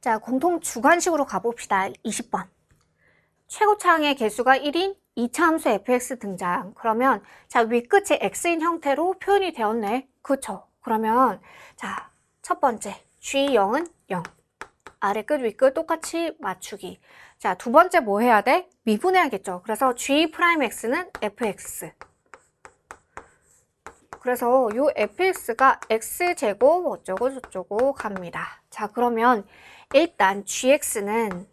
자, 공통 주관식으로 가봅시다. 20번. 최고차항의 개수가 1인 2차 함수 fx 등장. 그러면 자, 윗끝이 x인 형태로 표현이 되었네. 그쵸? 그러면 자, 첫 번째. g0은 0. 아래 끝, 윗끝 똑같이 맞추기. 자, 두 번째 뭐 해야 돼? 미분해야겠죠. 그래서 g'x는 fx. 그래서 이 fx가 x제곱 어쩌고 저쩌고 갑니다. 자, 그러면 일단 gx는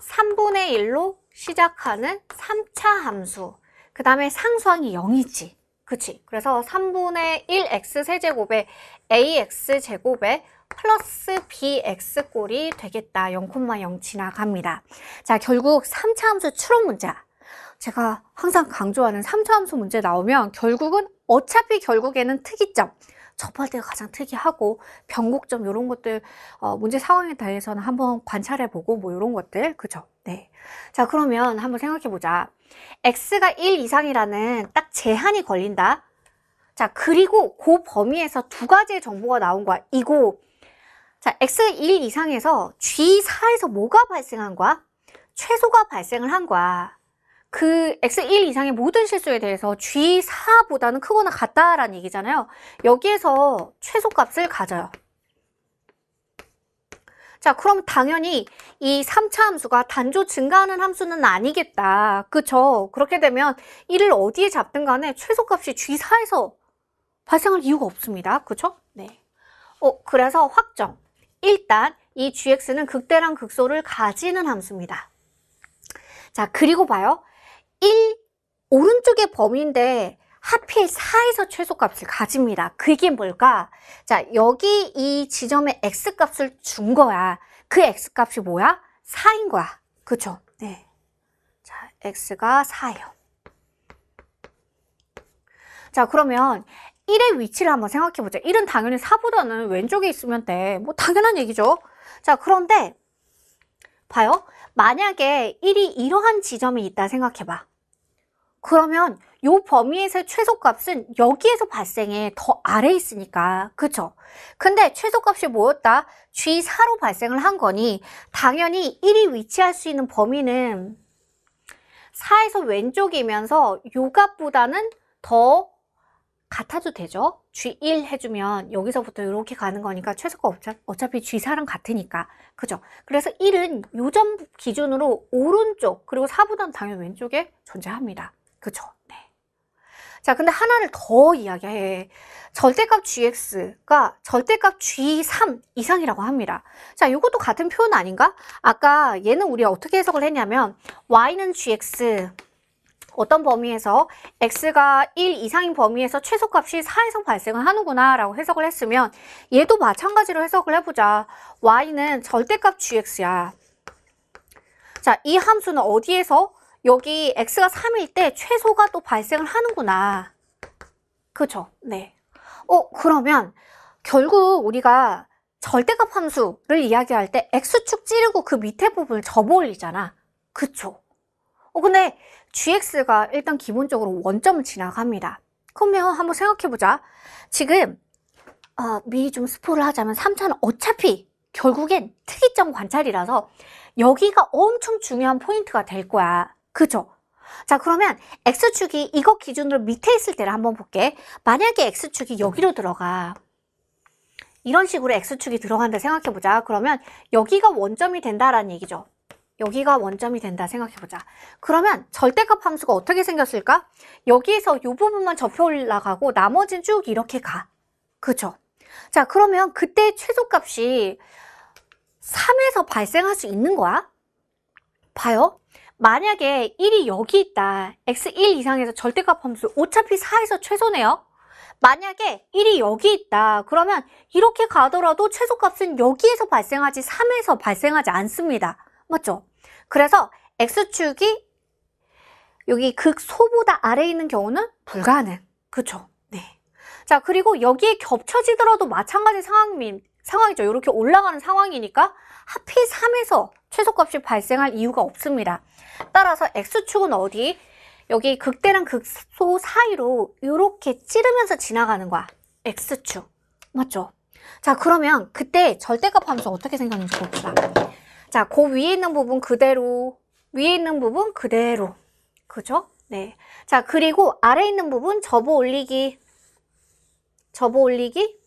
3분의 1로 시작하는 3차 함수 그 다음에 상수항이 0이지 그치? 그래서 3분의 1x 세제곱에 ax 제곱에 플러스 bx꼴이 되겠다 0,0 지나갑니다 자 결국 3차 함수 추론 문제야 제가 항상 강조하는 3차 함수 문제 나오면 결국은 어차피 결국에는 특이점 접할 때가 가장 특이하고 변곡점 이런 것들 어, 문제 상황에 대해서는 한번 관찰해 보고 뭐 이런 것들 그죠? 네. 자 그러면 한번 생각해 보자. x가 1 이상이라는 딱 제한이 걸린다. 자 그리고 그 범위에서 두 가지의 정보가 나온 거야. 이고 자 x1 가 이상에서 g4에서 뭐가 발생한 거야? 최소가 발생을 한 거야. 그 X1 이상의 모든 실수에 대해서 G4보다는 크거나 같다라는 얘기잖아요. 여기에서 최소값을 가져요. 자, 그럼 당연히 이 3차 함수가 단조 증가하는 함수는 아니겠다. 그쵸? 그렇게 되면 이를 어디에 잡든 간에 최소값이 G4에서 발생할 이유가 없습니다. 그쵸? 네. 어, 그래서 확정. 일단 이 GX는 극대랑 극소를 가지는 함수입니다. 자, 그리고 봐요. 1 오른쪽의 범위인데 하필 4에서 최소값을 가집니다. 그게 뭘까? 자, 여기 이 지점에 x값을 준 거야. 그 x값이 뭐야? 4인 거야. 그쵸? 네. 자, x가 4예요. 자, 그러면 1의 위치를 한번 생각해보자. 1은 당연히 4보다는 왼쪽에 있으면 돼. 뭐 당연한 얘기죠. 자, 그런데 봐요. 만약에 1이 이러한 지점이 있다 생각해봐. 그러면 요 범위에서의 최소값은 여기에서 발생해 더 아래에 있으니까 그쵸? 근데 최소값이 뭐였다? G4로 발생을 한 거니 당연히 1이 위치할 수 있는 범위는 4에서 왼쪽이면서 요 값보다는 더 같아도 되죠? G1 해주면 여기서부터 이렇게 가는 거니까 최소값 어차피 G4랑 같으니까 그죠? 그래서 1은 요점 기준으로 오른쪽 그리고 4보다는 당연히 왼쪽에 존재합니다 그죠? 네. 자, 근데 하나를 더 이야기해. 절대값 gx가 절대값 g3 이상이라고 합니다. 자, 이것도 같은 표현 아닌가? 아까 얘는 우리가 어떻게 해석을 했냐면 y는 gx 어떤 범위에서 x가 1 이상인 범위에서 최소값이 4에서 발생을 하는구나 라고 해석을 했으면 얘도 마찬가지로 해석을 해보자. y는 절대값 gx야. 자, 이 함수는 어디에서 여기 x가 3일 때 최소가 또 발생을 하는구나. 그죠? 네. 어, 그러면 결국 우리가 절대값 함수를 이야기할 때 x축 찌르고 그 밑에 부분을 접어 올리잖아. 그쵸? 어, 근데 gx가 일단 기본적으로 원점을 지나갑니다. 그러면 한번 생각해보자. 지금 어, 미리 좀 스포를 하자면 3차는 어차피 결국엔 특이점 관찰이라서 여기가 엄청 중요한 포인트가 될 거야. 그죠? 자 그러면 X축이 이거 기준으로 밑에 있을 때를 한번 볼게 만약에 X축이 여기로 들어가 이런 식으로 X축이 들어간다 생각해보자 그러면 여기가 원점이 된다라는 얘기죠 여기가 원점이 된다 생각해보자 그러면 절대값 함수가 어떻게 생겼을까? 여기에서 이 부분만 접혀 올라가고 나머지는쭉 이렇게 가그쵸자 그러면 그때 최소값이 3에서 발생할 수 있는 거야 봐요 만약에 1이 여기 있다. x1 이상에서 절대값 함수 어차피 4에서 최소네요. 만약에 1이 여기 있다. 그러면 이렇게 가더라도 최소값은 여기에서 발생하지 3에서 발생하지 않습니다. 맞죠? 그래서 x축이 여기 극소보다 아래에 있는 경우는 불가능. 그쵸? 네. 자, 그리고 여기에 겹쳐지더라도 마찬가지 상황, 상황이죠. 이렇게 올라가는 상황이니까 하필 3에서 최소값이 발생할 이유가 없습니다. 따라서 X축은 어디? 여기 극대랑 극소 사이로 이렇게 찌르면서 지나가는 거야. X축. 맞죠? 자, 그러면 그때 절대값 함수 어떻게 생겼는지 봅시다. 자, 그 위에 있는 부분 그대로, 위에 있는 부분 그대로. 그죠? 네. 자, 그리고 아래 있는 부분 접어 올리기. 접어 올리기.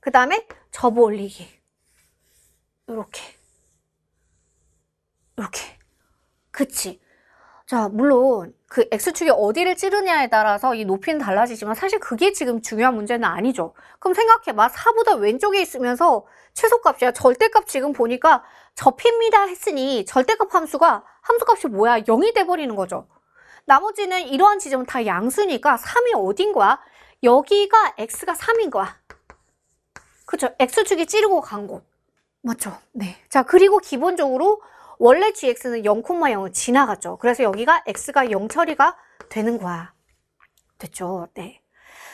그 다음에 접어 올리기. 이렇게. 이렇게 그치 자 물론 그 X축이 어디를 찌르냐에 따라서 이 높이는 달라지지만 사실 그게 지금 중요한 문제는 아니죠 그럼 생각해봐 4보다 왼쪽에 있으면서 최소값이야 절대값 지금 보니까 접힙니다 했으니 절대값 함수가 함수값이 뭐야 0이 돼버리는 거죠 나머지는 이러한 지점은 다 양수니까 3이 어딘 거야? 여기가 x가 3인 거야. 그쵸? x축이 찌르고 간 곳. 맞죠? 네. 자, 그리고 기본적으로 원래 gx는 0,0을 지나갔죠. 그래서 여기가 x가 0 처리가 되는 거야. 됐죠? 네.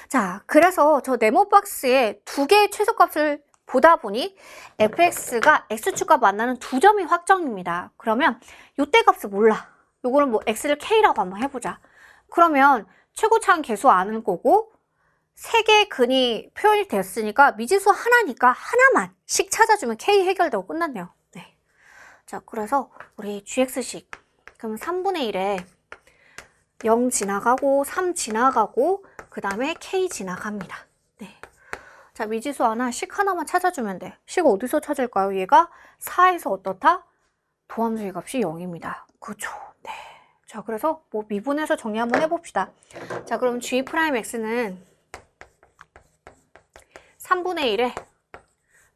자, 그래서 저 네모 박스에 두 개의 최소값을 보다 보니 fx가 x축과 만나는 두 점이 확정입니다. 그러면 요 때 값을 몰라. 요거는 뭐 x를 k라고 한번 해보자. 그러면 최고차는 개수 아는 거고 세 개의 근이 표현이 됐으니까 미지수 하나니까 하나만씩 찾아주면 k 해결되고 끝났네요. 자, 그래서 우리 GX식. 그럼 3분의 1에 0 지나가고 3 지나가고 그 다음에 K 지나갑니다. 네. 자, 미지수 하나, 식 하나만 찾아주면 돼. 식 어디서 찾을까요? 얘가 4에서 어떻다? 도함수의 값이 0입니다. 그죠? 네. 자, 그래서 뭐 미분해서 정리 한번 해봅시다. 자, 그럼 G'X는 3분의 1에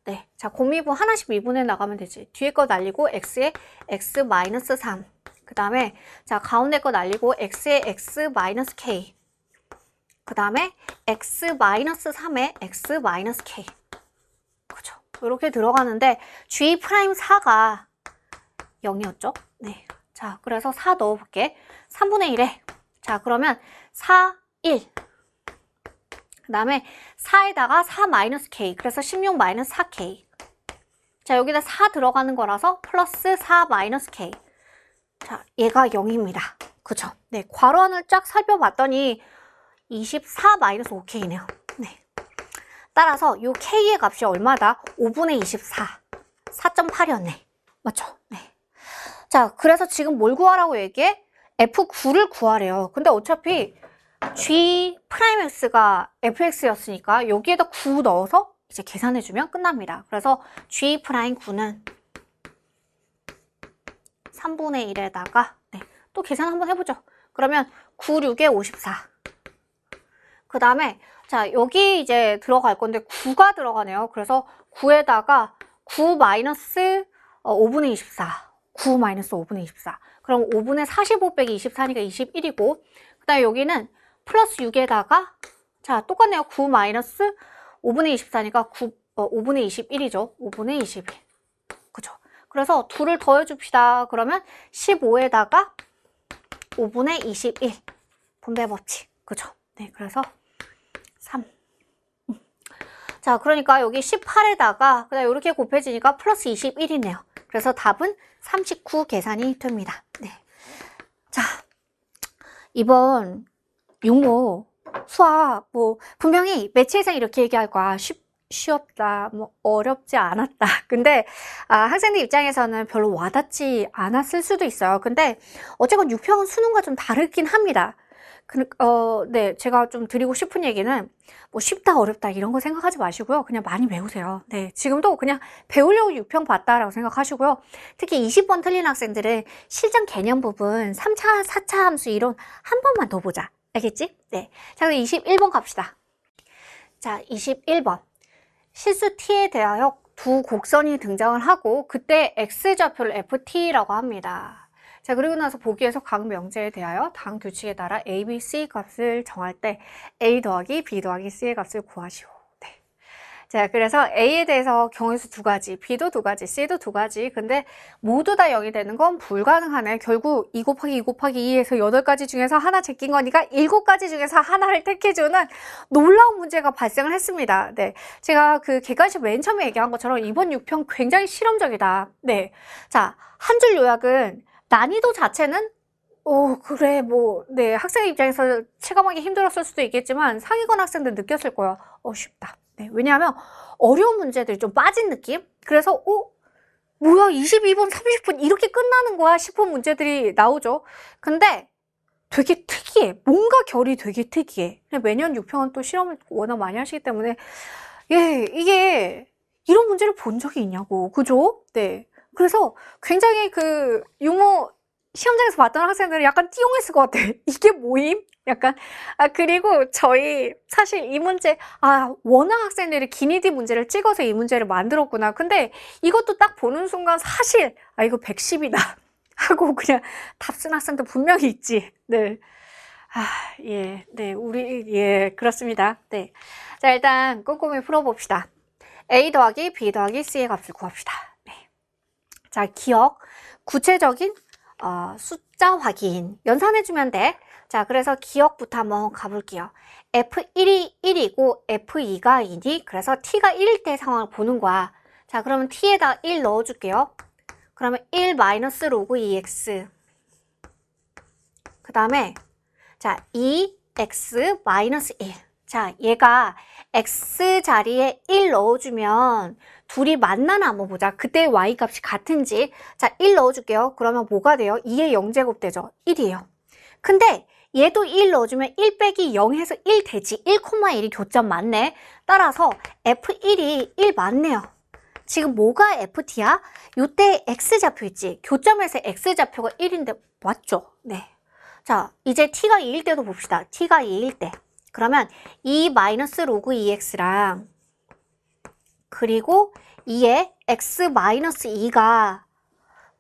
네, 자공미부 하나씩 미분해 나가면 되지. 뒤에 거 날리고 x에 x 마이너스 3. 그 다음에 자 가운데 거 날리고 x에 x 마이너스 k. 그 다음에 x 마이너스 3에 x 마이너스 k. 그죠? 이렇게 들어가는데 g 프라임 4가 0이었죠? 네. 자, 그래서 4 넣어볼게. 3분의 1에. 자, 그러면 4, 1. 그 다음에 4에다가 4-K 그래서 16-4K 자 여기다 4 들어가는 거라서 플러스 4-K 자 얘가 0입니다 그죠? 네 괄호안을 쫙 살펴봤더니 24-5K네요 네. 따라서 요 K의 값이 얼마다? 5분의 24 4.8이었네 맞죠? 네. 자 그래서 지금 뭘 구하라고 얘기해? F9를 구하래요 근데 어차피 g 프라임 x가 fx였으니까 여기에다 9 넣어서 이제 계산해주면 끝납니다. 그래서 g 프라임 9는 3분의 1에다가 네, 또 계산 한번 해보죠. 그러면 9, 6에 54. 그 다음에 자 여기 이제 들어갈 건데 9가 들어가네요. 그래서 9에다가 9 마이너스 5분의 24 9 마이너스 5분의 24 그럼 5분의 45 빼기 24니까 21이고 그 다음에 여기는 플러스 6에다가 자 똑같네요 9 마이너스 5분의 24니까 9, 어, 5분의 21이죠 5분의 21 그죠 그래서 2를 더해줍시다 그러면 15에다가 5분의 21 분배 법칙 그죠 네 그래서 3자 그러니까 여기 18에다가 그냥 이렇게 곱해지니까 플러스 21이네요 그래서 답은 39 계산이 됩니다 네. 자 이번 용어, 수학, 뭐, 분명히 매체상 이렇게 얘기할 거야. 쉽, 쉬웠다, 뭐, 어렵지 않았다. 근데, 아, 학생들 입장에서는 별로 와닿지 않았을 수도 있어요. 근데, 어쨌건 6평은 수능과 좀 다르긴 합니다. 그, 어, 네, 제가 좀 드리고 싶은 얘기는, 뭐, 쉽다, 어렵다, 이런 거 생각하지 마시고요. 그냥 많이 외우세요 네, 지금도 그냥 배우려고 6평 봤다라고 생각하시고요. 특히 20번 틀린 학생들은 실전 개념 부분, 3차, 4차 함수 이론 한 번만 더 보자. 알겠지? 네. 자, 그럼 21번 갑시다. 자, 21번. 실수 t에 대하여 두 곡선이 등장을 하고 그때 x좌표를 ft라고 합니다. 자, 그리고 나서 보기에서 각 명제에 대하여 당 규칙에 따라 a, b, c 값을 정할 때 a 더하기 b 더하기 c의 값을 구하시오. 자, 그래서 A에 대해서 경우수 두 가지, B도 두 가지, C도 두 가지. 근데 모두 다 0이 되는 건 불가능하네. 결국 2 곱하기 2 곱하기 2에서 8가지 중에서 하나 제낀 거니까 7가지 중에서 하나를 택해주는 놀라운 문제가 발생을 했습니다. 네. 제가 그 객관식 맨 처음에 얘기한 것처럼 이번 6평 굉장히 실험적이다. 네. 자, 한 줄 요약은 난이도 자체는 오, 어, 그래, 뭐, 네, 학생 입장에서 체감하기 힘들었을 수도 있겠지만 상위권 학생들 느꼈을 거야. 어, 쉽다. 네, 왜냐하면 어려운 문제들이 좀 빠진 느낌? 그래서 어? 뭐야 22분, 30분 이렇게 끝나는 거야 싶은 문제들이 나오죠. 근데 되게 특이해. 뭔가 결이 되게 특이해. 매년 6평은 또 실험을 워낙 많이 하시기 때문에 예, 이게 이런 문제를 본 적이 있냐고. 그죠? 네. 그래서 굉장히 그 유머 시험장에서 봤던 학생들은 약간 띠용했을 것 같아. 이게 모임? 약간. 아, 그리고 저희 사실 이 문제, 아, 워낙 학생들이 기니디 문제를 찍어서 이 문제를 만들었구나. 근데 이것도 딱 보는 순간 사실, 아, 이거 110이다. 하고 그냥 답쓴 학생도 분명히 있지. 네. 아, 예. 네. 우리, 예. 그렇습니다. 네. 자, 일단 꼼꼼히 풀어봅시다. A 더하기 B 더하기 C의 값을 구합시다. 네. 자, 기억. 구체적인 어, 숫자 확인 연산해주면 돼. 자, 그래서 기억부터 한번 가볼게요. F1이 1이고 F2가 2니 그래서 T가 1일 때 상황을 보는 거야. 자, 그러면 T에다 1 넣어줄게요. 그러면 1 마이너스 로그 2x 그 다음에 자 2x 마이너스 1 자, 얘가 x 자리에 1 넣어주면 둘이 만나나 한번 보자. 그때 y값이 같은지. 자, 1 넣어줄게요. 그러면 뭐가 돼요? 2의 0제곱 되죠. 1이에요. 근데 얘도 1 넣어주면 1 빼기 0 해서 1 되지. 1,1이 교점 맞네. 따라서 F1이 1 맞네요. 지금 뭐가 FT야? 요때 X좌표 있지. 교점에서 X좌표가 1인데 맞죠? 네. 자, 이제 T가 2일 때도 봅시다. T가 2일 때. 그러면 2-로그 2X랑 e 그리고 2에 x-2가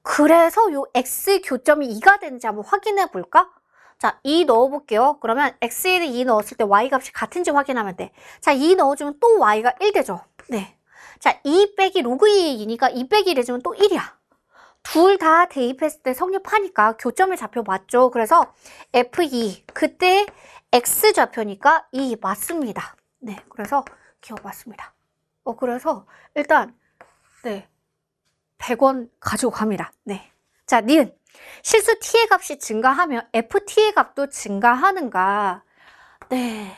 그래서 요 x 교점이 2가 되는지 한번 확인해 볼까? 자, 2 넣어볼게요. 그러면 x 에2 넣었을 때 y 값이 같은지 확인하면 돼. 자, 2 넣어주면 또 y가 1 되죠. 네. 자, 2 빼기 로그 2이니까 2 빼기 1 해주면 또 1이야. 둘 다 대입했을 때 성립하니까 교점을 잡혀 맞죠. 그래서 f2 그때 x 좌표니까 2 맞습니다. 네, 그래서 기억 맞습니다. 어, 그래서 일단, 네. 100원 가지고갑니다 네. 자, 니은. 실수 t의 값이 증가하면 ft의 값도 증가하는가? 네.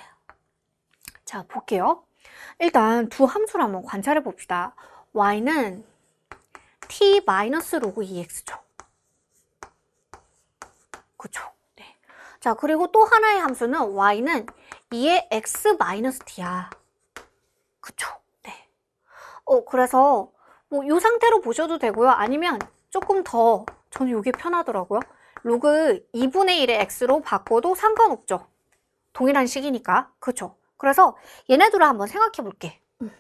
자, 볼게요. 일단 두 함수를 한번 관찰해 봅시다. y는 t 마이너스 로그 e x 죠 그쵸? 네. 자, 그리고 또 하나의 함수는 y는 2의 x 마이너스 t야. 그쵸? 어, 그래서 뭐이 상태로 보셔도 되고요. 아니면 조금 더 저는 이게 편하더라고요. 로그 2분의 1의 x로 바꿔도 상관없죠. 동일한 식이니까. 그렇죠. 그래서 얘네들을 한번 생각해 볼게. 음.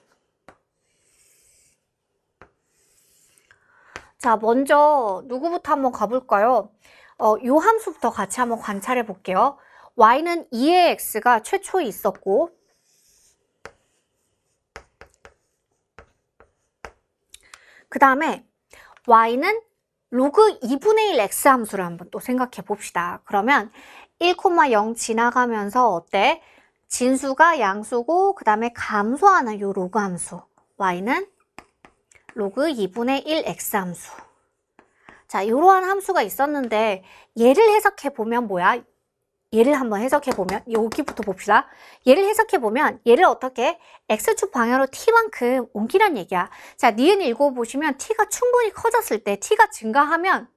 자, 먼저 누구부터 한번 가볼까요? 어, 요 함수부터 같이 한번 관찰해 볼게요. y는 2의 x가 최초에 있었고 그 다음에 y는 로그 2분의 1 x 함수를 한번 또 생각해 봅시다. 그러면 1,0 지나가면서 어때? 진수가 양수고 그 다음에 감소하는 요 로그 함수 y는 로그 2분의 1 x 함수 자, 이러한 함수가 있었는데 얘를 해석해 보면 뭐야? 얘를 한번 해석해 보면 여기부터 봅시다. 얘를 해석해 보면 얘를 어떻게 x축 방향으로 t만큼 옮기란 얘기야. 자, 니은 읽어 보시면 t가 충분히 커졌을 때 t가 증가하면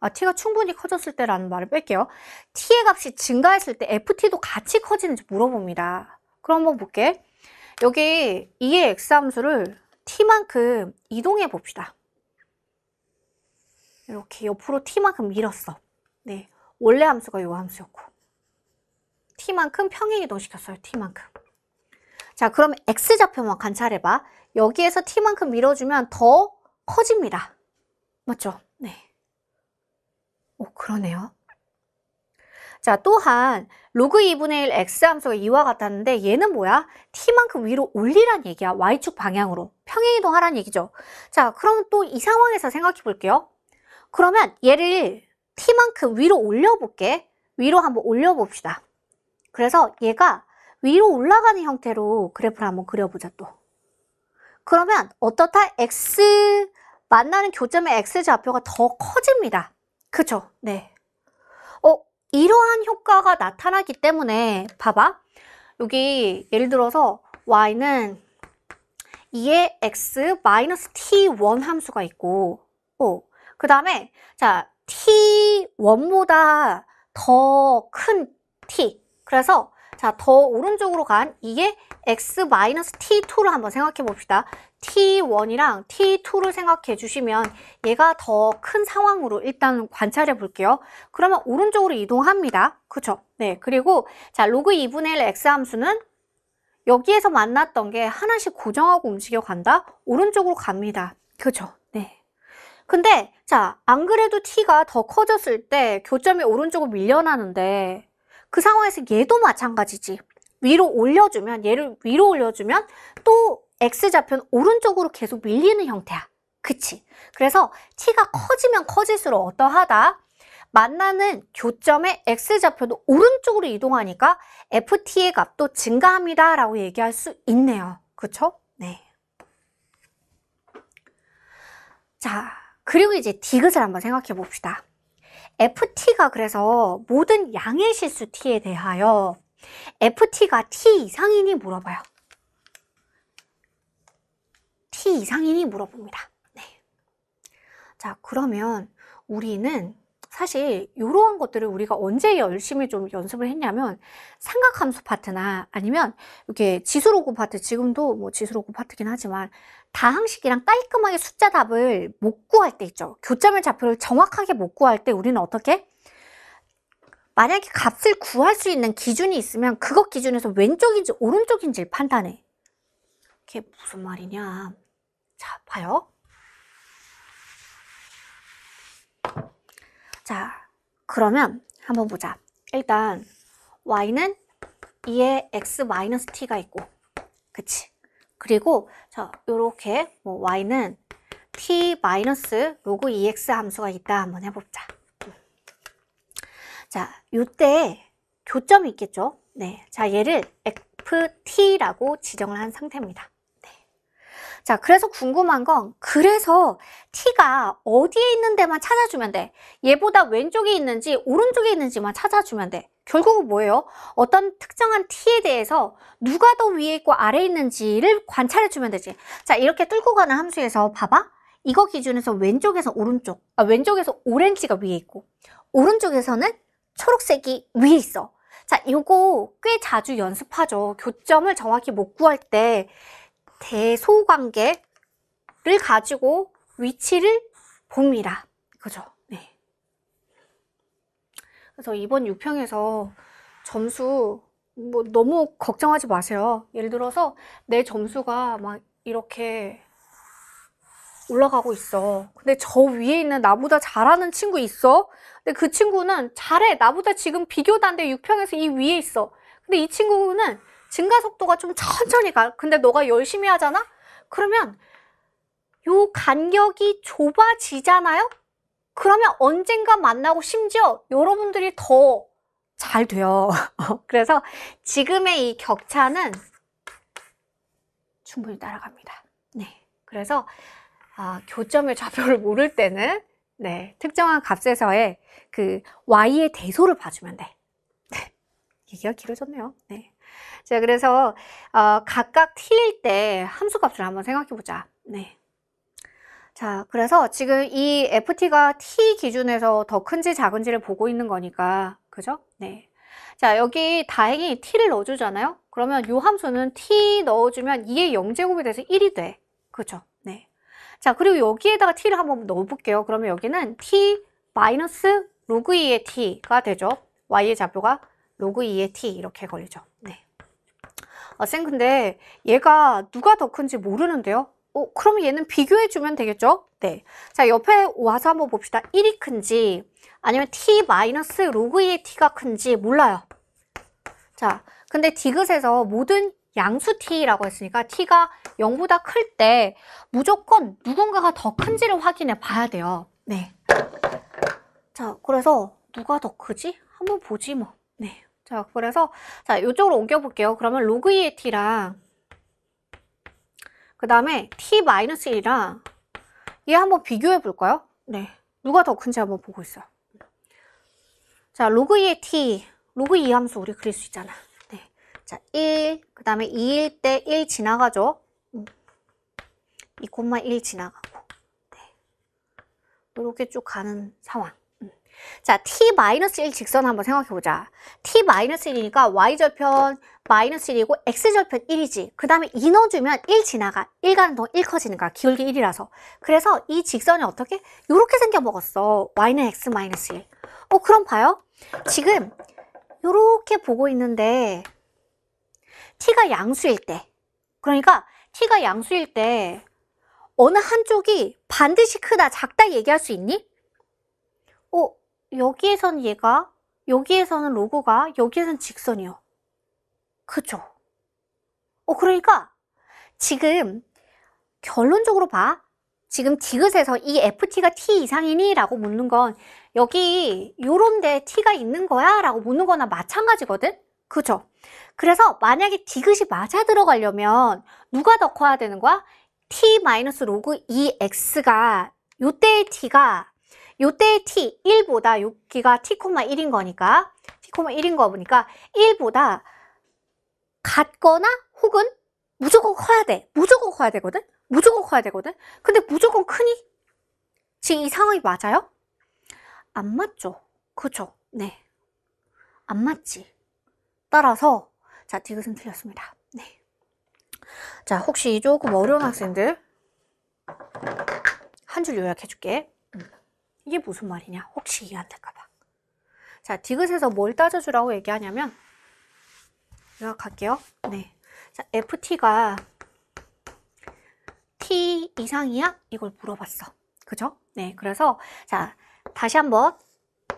아, t가 충분히 커졌을 때라는 말을 뺄게요. t의 값이 증가했을 때 ft도 같이 커지는지 물어봅니다. 그럼 한번 볼게. 여기 2의 x 함수를 t만큼 이동해 봅시다. 이렇게 옆으로 t만큼 밀었어. 네. 원래 함수가 이 함수였고. t만큼 평행 이동시켰어요. t만큼. 자, 그럼 x좌표만 관찰해봐. 여기에서 t만큼 밀어주면 더 커집니다. 맞죠? 네. 오, 그러네요. 자, 또한 로그 2분의 1 x 함수가 이와 같았는데 얘는 뭐야? t만큼 위로 올리란 얘기야. y축 방향으로. 평행이동하란 얘기죠. 자, 그럼 또 이 상황에서 생각해 볼게요. 그러면 얘를 t만큼 위로 올려볼게. 위로 한번 올려봅시다. 그래서 얘가 위로 올라가는 형태로 그래프를 한번 그려보자 또. 그러면 어떻다? x 만나는 교점의 x 좌표가 더 커집니다. 그죠? 네. 어, 이러한 효과가 나타나기 때문에 봐봐. 여기 예를 들어서 y는 2의 x 마이너스 t1 함수가 있고 어, 그 다음에 자 t1보다 더 큰 t 그래서 자, 더 오른쪽으로 간 이게 x-t2를 한번 생각해 봅시다. t1이랑 t2를 생각해 주시면 얘가 더 큰 상황으로 일단 관찰해 볼게요. 그러면 오른쪽으로 이동합니다. 그쵸? 네, 그리고 자, 로그 2분의 1 x 함수는 여기에서 만났던 게 하나씩 고정하고 움직여 간다? 오른쪽으로 갑니다. 그죠? 네. 근데 자, 안 그래도 t가 더 커졌을 때 교점이 오른쪽으로 밀려나는데 그 상황에서 얘도 마찬가지지. 위로 올려주면 얘를 위로 올려주면 또 x 좌표는 오른쪽으로 계속 밀리는 형태야. 그치? 그래서 T가 커지면 커질수록 어떠하다? 만나는 교점의 X좌표도 오른쪽으로 이동하니까 FT의 값도 증가합니다 라고 얘기할 수 있네요. 그쵸? 네. 자, 그리고 이제 디귿을 한번 생각해 봅시다. FT가 그래서 모든 양의 실수 T에 대하여 FT가 T 이상이니 물어봐요. T 이상이니 물어봅니다. 네. 자, 그러면 우리는 사실 이러한 것들을 우리가 언제 열심히 좀 연습을 했냐면 삼각함수 파트나 아니면 이렇게 지수로그 파트 지금도 뭐 지수로그 파트긴 하지만 다항식이랑 깔끔하게 숫자 답을 못 구할 때 있죠. 교점을 좌표를 정확하게 못 구할 때 우리는 어떻게? 만약에 값을 구할 수 있는 기준이 있으면 그것 기준에서 왼쪽인지 오른쪽인지 판단해. 이게 무슨 말이냐. 자, 봐요. 자, 그러면 한번 보자. 일단 y는 2에 x 마이 t가 있고 그치? 그리고 자 이렇게 뭐 y는 t 마이너스 로그 ex 함수가 있다 한번 해봅시 자, 이때 교점이 있겠죠. 네, 자 얘를 ft라고 지정을 한 상태입니다. 네. 자, 그래서 궁금한 건 그래서 t가 어디에 있는 데만 찾아주면 돼. 얘보다 왼쪽에 있는지 오른쪽에 있는지만 찾아주면 돼. 결국은 뭐예요? 어떤 특정한 T에 대해서 누가 더 위에 있고 아래에 있는지를 관찰해주면 되지. 자, 이렇게 뚫고 가는 함수에서 봐봐. 이거 기준에서 왼쪽에서 오른쪽, 아, 왼쪽에서 오렌지가 위에 있고, 오른쪽에서는 초록색이 위에 있어. 자, 요거 꽤 자주 연습하죠. 교점을 정확히 못 구할 때 대소관계를 가지고 위치를 봅니다. 그죠? 그래서 이번 6평에서 점수 뭐 너무 걱정하지 마세요. 예를 들어서 내 점수가 막 이렇게 올라가고 있어. 근데 저 위에 있는 나보다 잘하는 친구 있어? 근데 그 친구는 잘해. 나보다 지금 비교도 안 돼. 6평에서 이 위에 있어. 근데 이 친구는 증가 속도가 좀 천천히 가. 근데 너가 열심히 하잖아? 그러면 요 간격이 좁아지잖아요? 그러면 언젠가 만나고 심지어 여러분들이 더 잘 돼요. 그래서 지금의 이 격차는 충분히 따라갑니다. 네. 그래서 아, 교점의 좌표를 모를 때는 네, 특정한 값에서의 그 y의 대소를 봐주면 돼. 네. 얘기가 길어졌네요. 네. 자, 그래서 어, 각각 t일 때 함수 값을 한번 생각해 보자. 네. 자, 그래서 지금 이 FT가 T 기준에서 더 큰지 작은지를 보고 있는 거니까, 그죠? 네. 자, 여기 다행히 T를 넣어주잖아요? 그러면 요 함수는 T 넣어주면 2의 0제곱이 돼서 1이 돼. 그죠? 네. 자, 그리고 여기에다가 T를 한번 넣어볼게요. 그러면 여기는 T 마이너스 로그 2의 T가 되죠. Y의 좌표가 로그 2의 T 이렇게 걸리죠. 네. 아, 쌤 근데 얘가 누가 더 큰지 모르는데요? 어, 그럼 얘는 비교해주면 되겠죠? 네. 자, 옆에 와서 한번 봅시다. 1이 큰지, 아니면 t 마이너스 로그 2의 t가 큰지 몰라요. 자, 근데 디귿에서 모든 양수 t라고 했으니까 t가 0보다 클 때 무조건 누군가가 더 큰지를 확인해 봐야 돼요. 네. 자, 그래서 누가 더 크지? 한번 보지 뭐. 네. 자, 그래서 자, 이쪽으로 옮겨 볼게요. 그러면 로그 2의 t랑 그 다음에 T-1이랑 얘 한번 비교해 볼까요? 네. 누가 더 큰지 한번 보고 있어요. 자, 로그 2의 T, 로그 2 함수 우리 그릴 수 있잖아. 네. 자, 1, 그 다음에 2일 때 1 지나가죠. 2,1 음. 지나가고. 네. 이렇게 쭉 가는 상황. 자, t-1 직선 한번 생각해보자. t-1이니까 y절편 마이너스 1이고 x절편 1이지. 그 다음에 인 넣어주면 1 지나가. 1 가는 동안 1 커지는 거 기울기 1이라서. 그래서 이 직선이 어떻게? 이렇게 생겨먹었어. y는 x 1. 어, 그럼 봐요. 지금 이렇게 보고 있는데 t가 양수일 때 그러니까 t가 양수일 때 어느 한쪽이 반드시 크다 작다 얘기할 수 있니? 어, 여기에서는 얘가, 여기에서는 로고가, 여기에서는 직선이요. 그쵸 어, 그러니까 지금 결론적으로 봐. 지금 디귿에서 이 FT가 T 이상이니? 라고 묻는 건 여기 요런데 T가 있는 거야? 라고 묻는 거나 마찬가지거든? 그죠? 그래서 만약에 디귿이 맞아 들어가려면 누가 더 커야 되는 거야? T-로그 2X가 e 요때의 T가 요때의 t 1보다 여기가 t, 1인 거니까 t, 1인 거 보니까 1보다 같거나 혹은 무조건 커야 돼. 무조건 커야 되거든. 무조건 커야 되거든. 근데 무조건 크니? 지금 이 상황이 맞아요? 안 맞죠. 그쵸 네. 안 맞지. 따라서 자, 디귿은 틀렸습니다. 네. 자, 혹시 조금 어려운 학생들 한 줄 요약해 줄게. 이게 무슨 말이냐? 혹시 이해 안 될까봐. 자, 디귿에서 뭘 따져주라고 얘기하냐면, 요약할게요 네. 자, FT가 T 이상이야? 이걸 물어봤어. 그죠? 네. 그래서, 자, 다시 한번.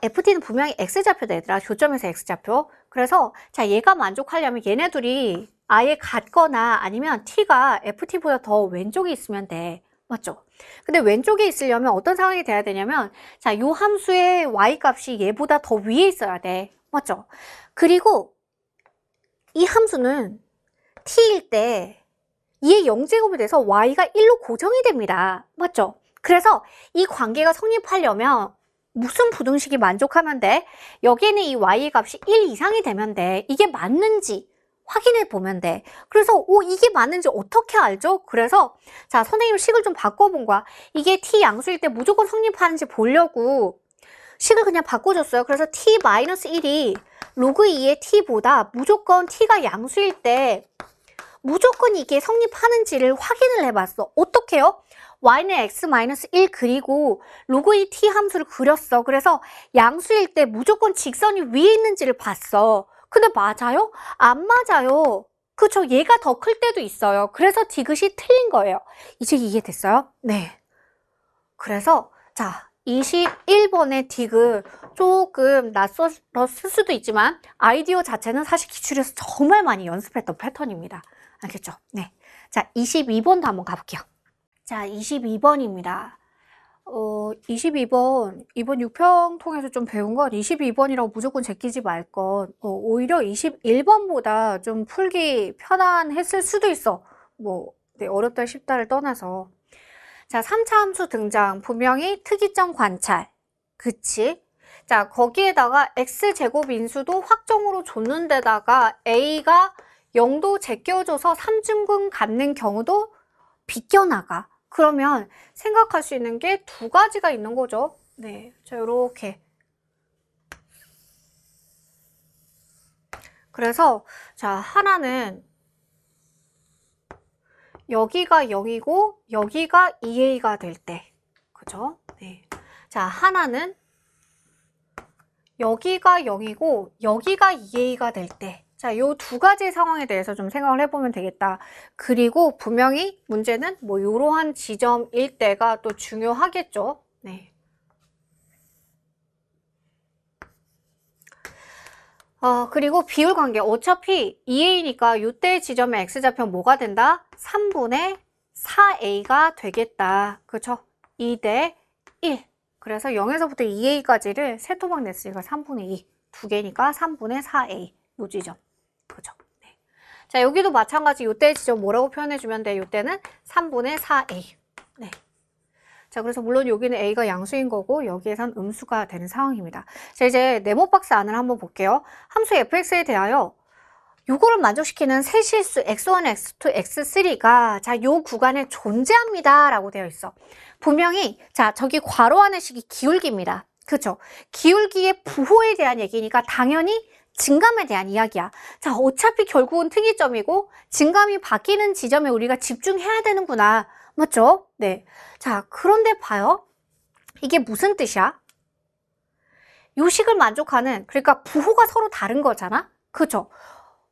FT는 분명히 X좌표다, 얘들아. 교점에서 X좌표. 그래서, 자, 얘가 만족하려면 얘네 둘이 아예 같거나 아니면 T가 FT보다 더 왼쪽에 있으면 돼. 맞죠? 근데 왼쪽에 있으려면 어떤 상황이 돼야 되냐면 자, 요 함수의 y값이 얘보다 더 위에 있어야 돼. 맞죠? 그리고 이 함수는 t일 때이의 0제곱이 돼서 y가 1로 고정이 됩니다. 맞죠? 그래서 이 관계가 성립하려면 무슨 부등식이 만족하면 돼? 여기에는 이 y 값이 1 이상이 되면 돼. 이게 맞는지 확인해 보면 돼. 그래서 오 이게 맞는지 어떻게 알죠? 그래서 자 선생님 식을 좀 바꿔본 거야. 이게 t 양수일 때 무조건 성립하는지 보려고 식을 그냥 바꿔줬어요. 그래서 t 마이너스 1이 로그 2의 t보다 무조건 t가 양수일 때 무조건 이게 성립하는지를 확인을 해봤어. 어떻게요? y는 x-1 마이너스 그리고 로그 2 t 함수를 그렸어. 그래서 양수일 때 무조건 직선이 위에 있는지를 봤어. 근데 맞아요? 안 맞아요. 그쵸. 얘가 더 클 때도 있어요. 그래서 디귿이 틀린 거예요. 이제 이해됐어요? 네. 그래서, 자, 21번의 디귿 조금 낯설었을 수도 있지만 아이디어 자체는 사실 기출에서 정말 많이 연습했던 패턴입니다. 알겠죠? 네. 자, 22번도 한번 가볼게요. 자, 22번입니다. 어, 22번, 이번 6평 통해서 좀 배운 건 22번이라고 무조건 제끼지 말 건, 어, 오히려 21번보다 좀 풀기 편안했을 수도 있어. 뭐, 네, 어렵다 쉽다를 떠나서. 자, 3차 함수 등장. 분명히 특이점 관찰. 그치? 자, 거기에다가 x제곱 인수도 확정으로 줬는데다가 a가 0도 제껴줘서 3중근 갖는 경우도 비껴나가. 그러면 생각할 수 있는 게 두 가지가 있는 거죠. 네, 자 이렇게 그래서 자 하나는 여기가 0이고 여기가 2a가 될때 그죠? 네. 자 하나는 여기가 0이고 여기가 2a가 될때 자, 요 두 가지 상황에 대해서 좀 생각을 해보면 되겠다. 그리고 분명히 문제는 뭐 이러한 지점일 때가 또 중요하겠죠. 네. 어, 그리고 비율 관계. 어차피 2a니까 요때 지점의 x좌표 뭐가 된다? 3분의 4a가 되겠다. 그쵸? 2대 1. 그래서 0에서부터 2a까지를 세토박 냈으니까 3분의 2. 두 개니까 3분의 4a. 요 지점. 보죠. 네. 자, 여기도 마찬가지 요때 지점 뭐라고 표현해주면 돼? 요때는 3분의 4a. 네. 자, 그래서 물론 여기는 A가 양수인 거고 여기에선 음수가 되는 상황입니다. 자, 이제 네모 박스 안을 한번 볼게요. 함수 fx에 대하여 요거를 만족시키는 세 실수 x1, x2, x3가 자, 요 구간에 존재합니다. 라고 되어 있어. 분명히 자, 저기 괄호 안의 식이 기울기입니다. 그렇죠? 기울기의 부호에 대한 얘기니까 당연히 증감에 대한 이야기야. 자, 어차피 결국은 특이점이고 증감이 바뀌는 지점에 우리가 집중해야 되는구나. 맞죠? 네. 자, 그런데 봐요. 이게 무슨 뜻이야? 요식을 만족하는, 그러니까 부호가 서로 다른 거잖아? 그죠?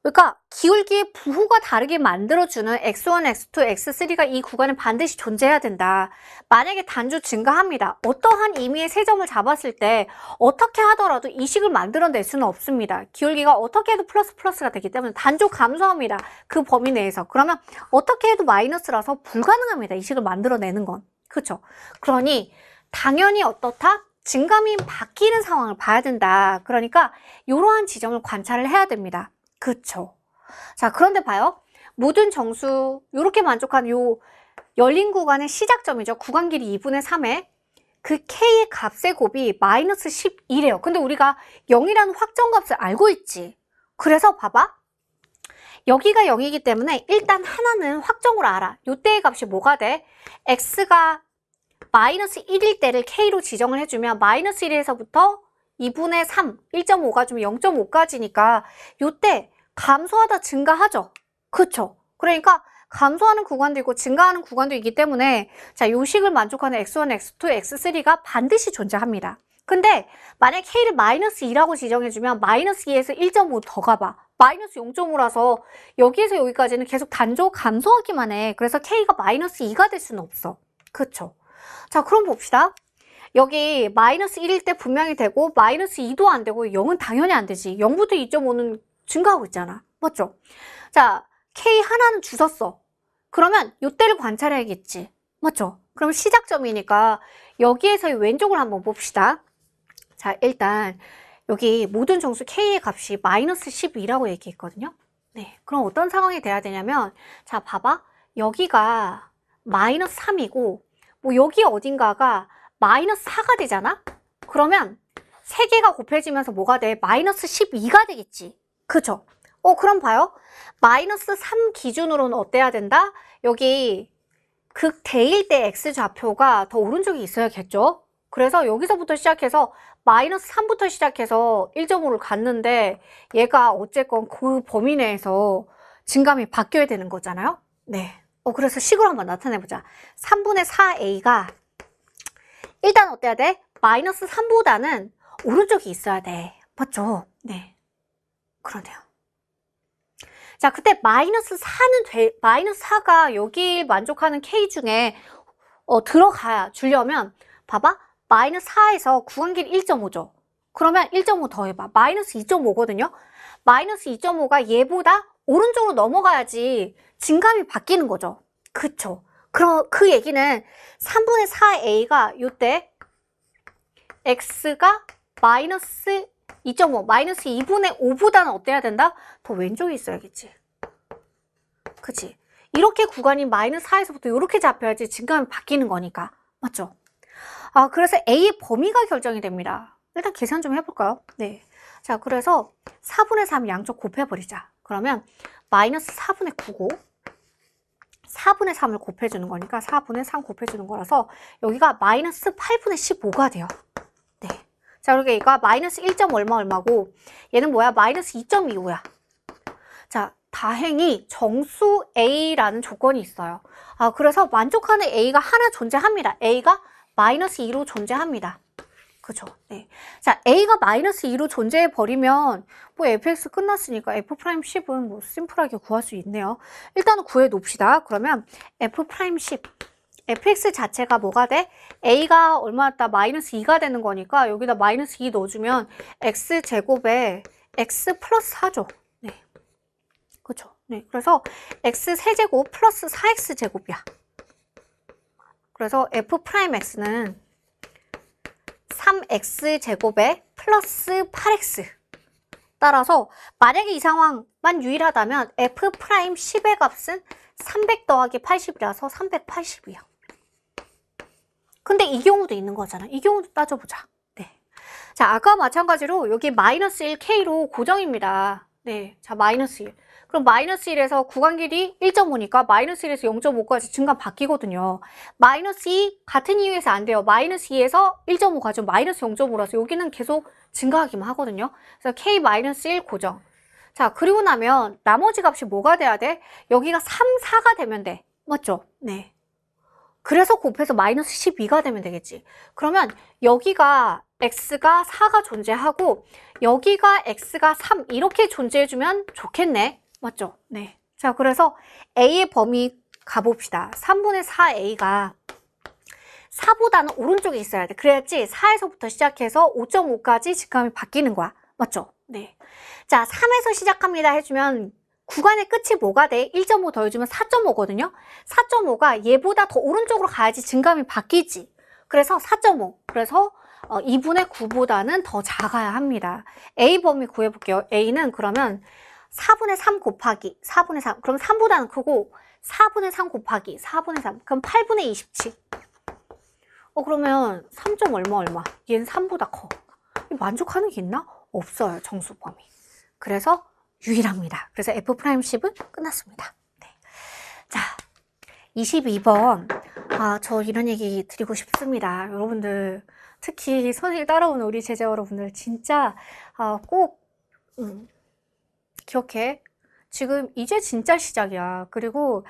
그러니까 기울기의 부호가 다르게 만들어주는 x1, x2, x3가 이 구간에 반드시 존재해야 된다. 만약에 단조 증가합니다. 어떠한 의미의 세 점을 잡았을 때 어떻게 하더라도 이식을 만들어낼 수는 없습니다. 기울기가 어떻게 해도 플러스 플러스가 되기 때문에 단조 감소합니다. 그 범위 내에서. 그러면 어떻게 해도 마이너스라서 불가능합니다. 이식을 만들어내는 건. 그렇죠? 그러니 당연히 어떻다? 증감이 바뀌는 상황을 봐야 된다. 그러니까 이러한 지점을 관찰을 해야 됩니다. 그쵸. 자, 그런데 봐요. 모든 정수 이렇게 만족한 요 열린 구간의 시작점이죠. 구간 길이 2분의 3에 그 K의 값의 곱이 마이너스 11이에요. 근데 우리가 0이라는 확정값을 알고 있지. 그래서 봐봐. 여기가 0이기 때문에 일단 하나는 확정으로 알아. 요때의 값이 뭐가 돼? X가 마이너스 1일 때를 K로 지정을 해주면 마이너스 1에서부터 2분의 3, 1.5가 좀 0.5까지니까 요때 감소하다 증가하죠. 그렇죠 그러니까 감소하는 구간도 있고 증가하는 구간도 있기 때문에 자, 요식을 만족하는 X1, X2, X3가 반드시 존재합니다. 근데 만약 K를 마이너스 2라고 지정해주면 마이너스 2에서 1.5 더 가봐. 마이너스 0.5라서 여기에서 여기까지는 계속 단조 감소하기만 해. 그래서 K가 마이너스 2가 될 수는 없어. 그쵸? 자, 그럼 봅시다. 여기 마이너스 1일 때 분명히 되고 마이너스 2도 안 되고 0은 당연히 안 되지. 0부터 2.5는 증가하고 있잖아. 맞죠? 자, K 하나는 주웠어. 그러면 요때를 관찰해야겠지. 맞죠? 그럼 시작점이니까 여기에서의 왼쪽을 한번 봅시다. 자, 일단 여기 모든 정수 K의 값이 마이너스 12라고 얘기했거든요. 네, 그럼 어떤 상황이 돼야 되냐면 자, 봐봐. 여기가 마이너스 3이고 뭐 여기 어딘가가 마이너스 4가 되잖아? 그러면 3개가 곱해지면서 뭐가 돼? 마이너스 12가 되겠지. 그죠? 어, 그럼 봐요. 마이너스 3 기준으로는 어때야 된다? 여기 극대일 때 x좌표가 더 오른쪽에 있어야겠죠? 그래서 여기서부터 시작해서 마이너스 3부터 시작해서 1.5를 갔는데 얘가 어쨌건 그 범위 내에서 증감이 바뀌어야 되는 거잖아요? 네. 어, 그래서 식으로 한번 나타내보자. 3분의 4a가 일단 어때야 돼? 마이너스 3보다는 오른쪽이 있어야 돼. 맞죠? 네. 그러네요. 자, 그때 마이너스 4는 되, 마이너스 4가 여기 만족하는 K 중에 어, 들어가야 주려면 봐봐. 마이너스 4에서 구간길 1.5죠. 그러면 1.5 더해봐. 마이너스 2.5거든요. 마이너스 2.5가 얘보다 오른쪽으로 넘어가야지 증감이 바뀌는 거죠. 그쵸. 그럼 그 얘기는 3분의 4a가 요때 x가 마이너스 2.5 마이너스 2분의 5보다는 어때야 된다? 더 왼쪽에 있어야겠지 그치? 이렇게 구간이 마이너스 4에서부터 이렇게 잡혀야지 증감이 바뀌는 거니까 맞죠? 아 그래서 A의 범위가 결정이 됩니다 일단 계산 좀 해볼까요? 네. 자 그래서 4분의 3 양쪽 곱해버리자 그러면 마이너스 4분의 9고 4분의 3을 곱해주는 거니까 4분의 3 곱해주는 거라서 여기가 마이너스 8분의 15가 돼요 자, 그러게까 얘가 마이너스 1점 얼마 얼마고 얘는 뭐야? 마이너스 2.25야. 자, 다행히 정수 A라는 조건이 있어요. 아, 그래서 만족하는 A가 하나 존재합니다. A가 마이너스 2로 존재합니다. 그죠? 네. 자, A가 마이너스 2로 존재해버리면 뭐 fx 끝났으니까 f 프라임 10은 뭐 심플하게 구할 수 있네요. 일단은 구해 놓읍시다. 그러면 f 프라임 10 fx 자체가 뭐가 돼? a가 얼마였다? 마이너스 2가 되는 거니까 여기다 마이너스 2 넣어주면 x제곱에 x 플러스 4죠. 네. 그렇죠. 네. 그래서 x세제곱 플러스 4x제곱이야. 그래서 f'x는 3x제곱에 플러스 8x 따라서 만약에 이 상황만 유일하다면 f'10의 값은 300 더하기 80이라서 380이야. 근데 이 경우도 있는 거잖아. 이 경우도 따져보자. 네. 자, 아까와 마찬가지로 여기 마이너스 1K로 고정입니다. 네. 자, 마이너스 1. 그럼 마이너스 1에서 구간 길이 1.5니까 마이너스 1에서 0.5까지 중간 바뀌거든요. 마이너스 2 같은 이유에서 안 돼요. 마이너스 2에서 1.5 가죠. 마이너스 0.5라서 여기는 계속 증가하기만 하거든요. 그래서 K-1 고정. 자, 그리고 나면 나머지 값이 뭐가 돼야 돼? 여기가 3, 4가 되면 돼. 맞죠? 네. 그래서 곱해서 마이너스 12가 되면 되겠지. 그러면 여기가 x가 4가 존재하고 여기가 x가 3 이렇게 존재해주면 좋겠네. 맞죠? 네. 자, 그래서 a의 범위 가봅시다. 3분의 4a가 4보다는 오른쪽에 있어야 돼. 그래야지 4에서부터 시작해서 5.5까지 직감이 바뀌는 거야. 맞죠? 네. 자, 3에서 시작합니다 해주면 구간의 끝이 뭐가 돼? 1.5 더해주면 4.5거든요. 4.5가 얘보다 더 오른쪽으로 가야지 증감이 바뀌지. 그래서 4.5. 그래서 2분의 어, 9보다는 더 작아야 합니다. A 범위 구해볼게요. A는 그러면 4분의 3 곱하기 4분의 3. 그럼 3보다는 크고 4분의 3 곱하기 4분의 3. 그럼 8분의 27. 어 그러면 3. 점 얼마 얼마. 얘는 3보다 커. 만족하는 게 있나? 없어요. 정수 범위. 그래서 유일합니다. 그래서 F 프라임 10은 끝났습니다. 네. 자, 22번. 아, 저 이런 얘기 드리고 싶습니다. 여러분들, 특히 선생님 따라오는 우리 제자 여러분들, 진짜 아, 꼭, 음, 기억해. 지금 이제 진짜 시작이야. 그리고,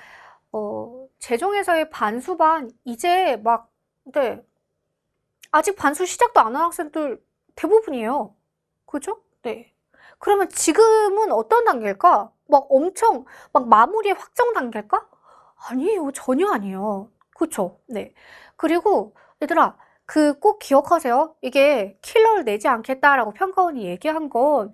어, 재정에서의 반수반, 이제 막, 네. 아직 반수 시작도 안 한 학생들 대부분이에요. 그죠? 네. 그러면 지금은 어떤 단계일까? 막 엄청 막 마무리의 확정 단계일까? 아니에요. 전혀 아니에요. 그렇죠. 네. 그리고 얘들아 그 꼭 기억하세요. 이게 킬러를 내지 않겠다라고 평가원이 얘기한 건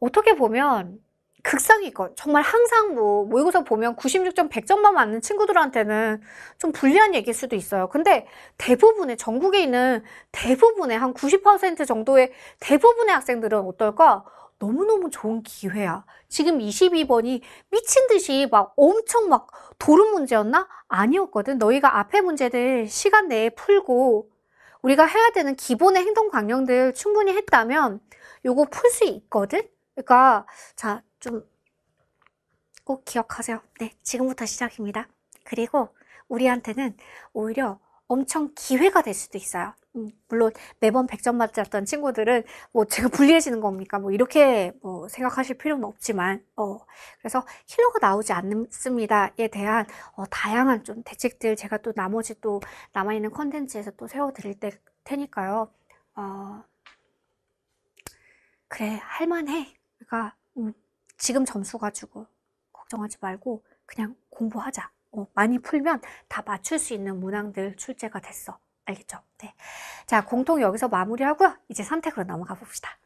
어떻게 보면 극상이건 정말 항상 뭐 모의고사 보면 96점 100점만 맞는 친구들한테는 좀 불리한 얘기일 수도 있어요. 근데 대부분의 전국에 있는 대부분의 한 90% 정도의 대부분의 학생들은 어떨까? 너무너무 좋은 기회야. 지금 22번이 미친 듯이 막 엄청 막 도른 문제였나? 아니었거든. 너희가 앞에 문제들 시간 내에 풀고 우리가 해야 되는 기본의 행동 강령들 충분히 했다면 요거 풀 수 있거든? 그러니까 자, 좀 꼭 기억하세요. 네, 지금부터 시작입니다. 그리고 우리한테는 오히려 엄청 기회가 될 수도 있어요. 물론 매번 100점 맞았던 친구들은 뭐 제가 불리해지는 겁니까? 뭐 이렇게 뭐 생각하실 필요는 없지만 어 그래서 킬러가 나오지 않습니다에 대한 어 다양한 좀 대책들 제가 또 나머지 또 남아 있는 컨텐츠에서 또 세워 드릴 테니까요. 어 그래 할 만해. 그러니까 음 지금 점수 가지고 걱정하지 말고 그냥 공부하자. 어 많이 풀면 다 맞출 수 있는 문항들 출제가 됐어. 알겠죠? 네. 자, 공통 여기서 마무리하고요. 이제 선택으로 넘어가 봅시다.